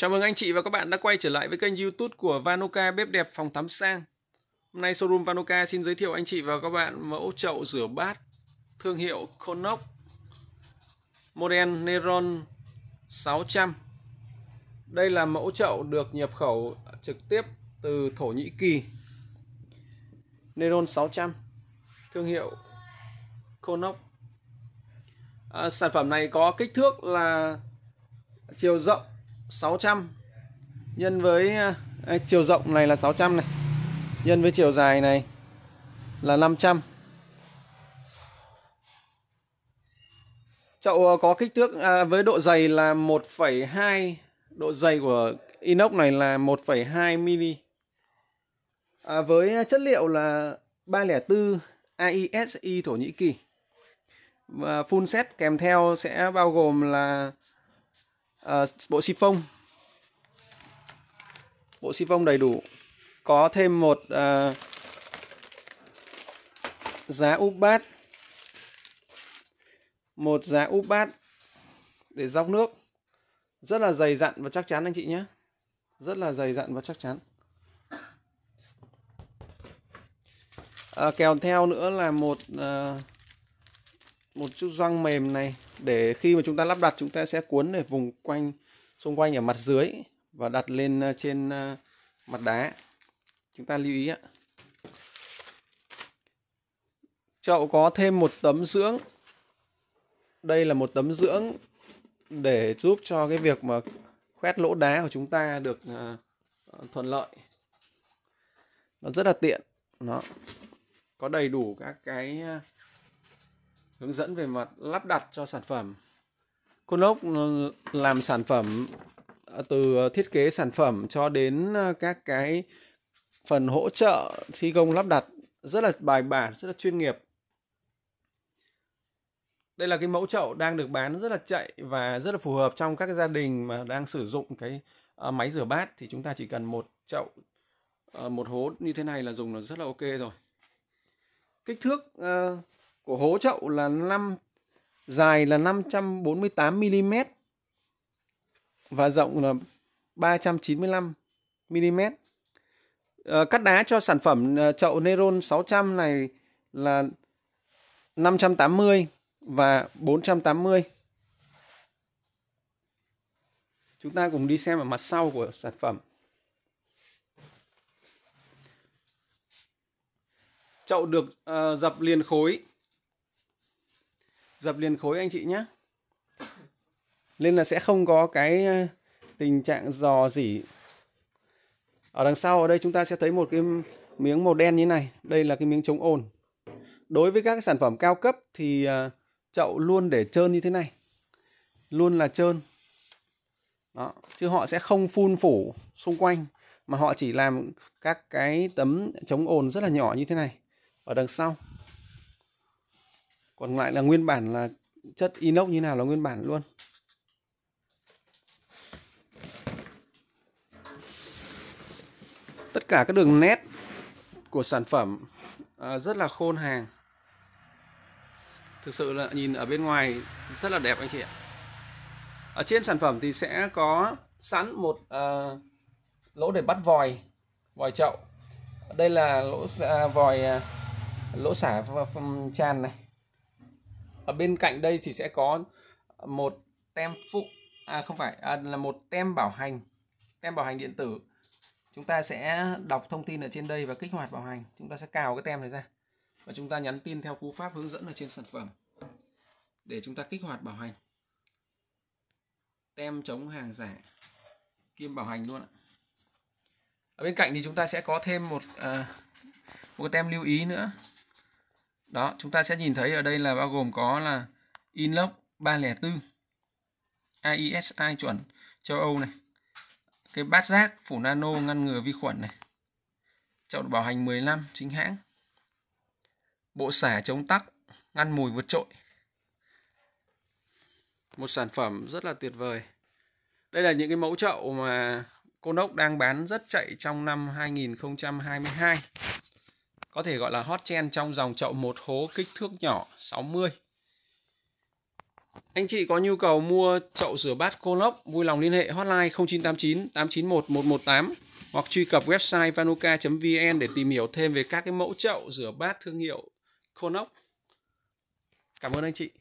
Chào mừng anh chị và các bạn đã quay trở lại với kênh youtube của Vanoka Bếp Đẹp Phòng Tắm Sang. Hôm nay showroom Vanoka xin giới thiệu anh chị và các bạn mẫu chậu rửa bát thương hiệu Konoc model Neron 600. Đây là mẫu chậu được nhập khẩu trực tiếp từ Thổ Nhĩ Kỳ. Neron 600 thương hiệu Konoc. À, sản phẩm này có kích thước là chiều rộng 600 nhân với à, à, chiều rộng này là 600 này nhân với chiều dài này là 500 chậu à, có kích thước à, với độ dày là 1,2 độ dày của inox này là 1,2 mm à, với chất liệu là 304 AISI Thổ Nhĩ Kỳ và full set kèm theo sẽ bao gồm là Ờ, bộ xi phông bộ xi phông đầy đủ có thêm một à, giá úp bát một giá úp bát để dốc nước rất là dày dặn và chắc chắn anh chị nhé rất là dày dặn và chắc chắn à, kèm theo nữa là một à, một chút gioăng mềm này để khi mà chúng ta lắp đặt chúng ta sẽ cuốn để vùng quanh xung quanh ở mặt dưới và đặt lên ờ, trên ờ, mặt đá chúng ta lưu ý ạ chậu có thêm một tấm dưỡng đây là một tấm dưỡng để giúp cho cái việc mà khoét lỗ đá của chúng ta được ờ, thuận lợi nó rất là tiện nó có đầy đủ các cái hướng dẫn về mặt lắp đặt cho sản phẩm Côn ốc làm sản phẩm à, từ thiết kế sản phẩm cho đến à, các cái phần hỗ trợ thi công lắp đặt rất là bài bản, rất là chuyên nghiệp. Đây là cái mẫu chậu đang được bán rất là chạy và rất là phù hợp trong các gia đình mà đang sử dụng cái à, máy rửa bát thì chúng ta chỉ cần một chậu một hố như thế này là dùng là rất là ok rồi. Kích thước của hố chậu là 5 dài là 548 mm và rộng là 395 mm. Ờ, cắt đá cho sản phẩm ờ, chậu Neron 600 này là 580 và 480. Chúng ta cùng đi xem ở mặt sau của sản phẩm. Chậu được uh, dập liền khối dập liền khối anh chị nhé nên là sẽ không có cái ờ, tình trạng dò dỉ ở đằng sau ở đây chúng ta sẽ thấy một cái miếng màu đen như này đây là cái miếng chống ồn đối với các sản phẩm cao cấp thì ờ, chậu luôn để trơn như thế này luôn là trơn đó. chứ họ sẽ không phun phủ xung quanh mà họ chỉ làm các cái tấm chống ồn rất là nhỏ như thế này ở đằng sau còn lại là nguyên bản là chất inox như nào là nguyên bản luôn tất cả các đường nét của sản phẩm à, rất là khôn hàng thực sự là nhìn ở bên ngoài rất là đẹp anh chị ạ ở trên sản phẩm thì sẽ có sẵn một uh, lỗ để bắt vòi vòi chậu đây là lỗ uh, vòi uh, lỗ xả tràn này ở bên cạnh đây thì sẽ có một tem phụ à không phải à, là một tem bảo hành tem bảo hành điện tử chúng ta sẽ đọc thông tin ở trên đây và kích hoạt bảo hành chúng ta sẽ cào cái tem này ra và chúng ta nhắn tin theo cú pháp hướng dẫn ở trên sản phẩm để chúng ta kích hoạt bảo hành tem chống hàng giả kim bảo hành luôn ạ ở bên cạnh thì chúng ta sẽ có thêm một à, một cái tem lưu ý nữa đó, chúng ta sẽ nhìn thấy ở đây là bao gồm có là Inlox 304, AISI chuẩn châu Âu này, cái bát giác phủ nano ngăn ngừa vi khuẩn này, chậu bảo hành 15 chính hãng, bộ xả chống tắc ngăn mùi vượt trội. Một sản phẩm rất là tuyệt vời. Đây là những cái mẫu chậu mà Conok đang bán rất chạy trong năm 2022 có thể gọi là hot trend trong dòng chậu một hố kích thước nhỏ 60. Anh chị có nhu cầu mua chậu rửa bát colop vui lòng liên hệ hotline 0989 891 118 hoặc truy cập website vanuka.vn để tìm hiểu thêm về các cái mẫu chậu rửa bát thương hiệu colop Cảm ơn anh chị.